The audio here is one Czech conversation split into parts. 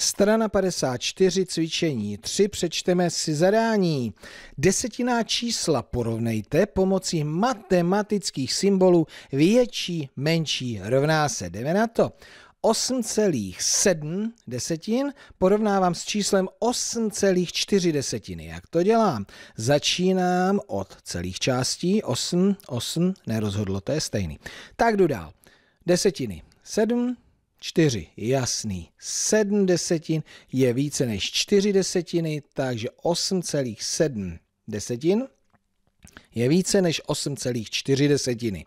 Strana 54, cvičení 3, přečteme si zadání. Desetiná čísla porovnejte pomocí matematických symbolů větší, menší, rovná se. Jdeme na to. 8,7 desetin porovnávám s číslem 8,4 desetiny. Jak to dělám? Začínám od celých částí. 8, 8, nerozhodlo, to je stejný. Tak jdu dál. Desetiny. 7, 4, jasný. 7 desetin je více než 4 desetiny, takže 8,7 desetin je více než 8,4 desetiny.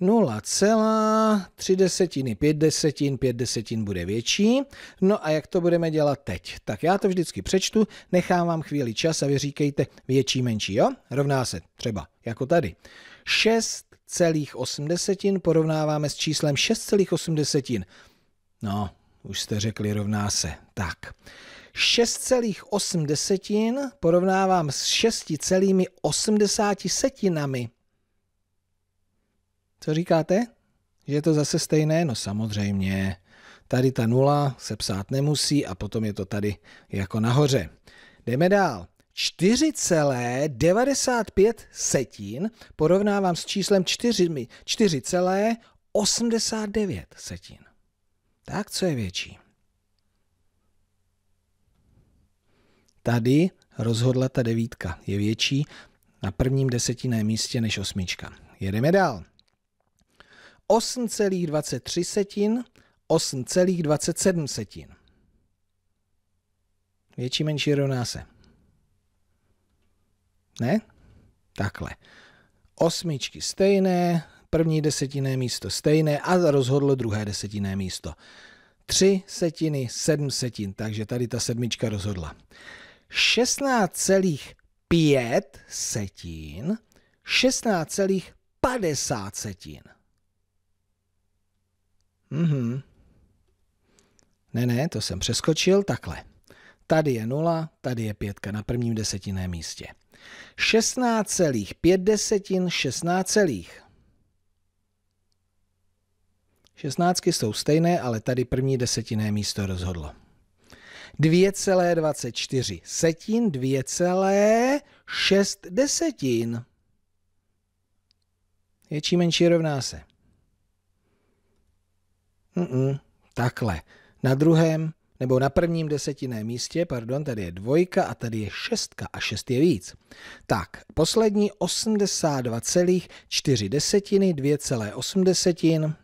0,3 desetiny, 5 desetin, 5 desetin bude větší. No a jak to budeme dělat teď? Tak já to vždycky přečtu, nechám vám chvíli čas a vy říkejte větší, menší, jo? Rovná se třeba, jako tady. 6,8 desetin porovnáváme s číslem 6,8 desetin. No, už jste řekli, rovná se. Tak. 6,8 desetin porovnávám s 6,8 setinami. Co říkáte? Že je to zase stejné? No samozřejmě. Tady ta nula se psát nemusí a potom je to tady jako nahoře. Jdeme dál. 4,95 setin porovnávám s číslem 4,89 setin. Tak co je větší? Tady rozhodla ta devítka. Je větší na prvním desetinném místě než osmička. Jedeme dál. 8,23 setin, 8,27 setin. Větší menší rovná se. Ne? Takhle. Osmičky stejné, první desetinné místo stejné a rozhodlo druhé desetinné místo. Tři setiny, sedm setin, takže tady ta sedmička rozhodla. 16,5 setin, 16,50 setin. Mm-hmm. Ne, ne, to jsem přeskočil takhle. Tady je nula, tady je pětka na prvním desetinné místě. 16,5 celých, 5 desetin, 16 celých. 16 jsou stejné, ale tady první desetinné místo rozhodlo. 2,24 setin, 2,6 desetin. Větší menší rovná se Mm-mm, takhle. Na druhém nebo na prvním desetiném místě, pardon, tady je dvojka a tady je šestka a šest je víc. Tak, poslední 82,4 desetiny, 2,8 desetin.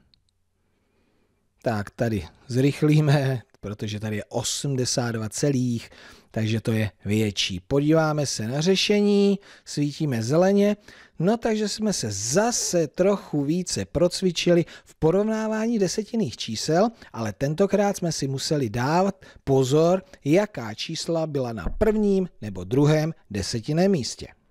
Tak, tady zrychlíme, protože tady je 82 celých, takže to je větší. Podíváme se na řešení, svítíme zeleně, no takže jsme se zase trochu více procvičili v porovnávání desetinných čísel, ale tentokrát jsme si museli dávat pozor, jaká čísla byla na prvním nebo druhém desetinném místě.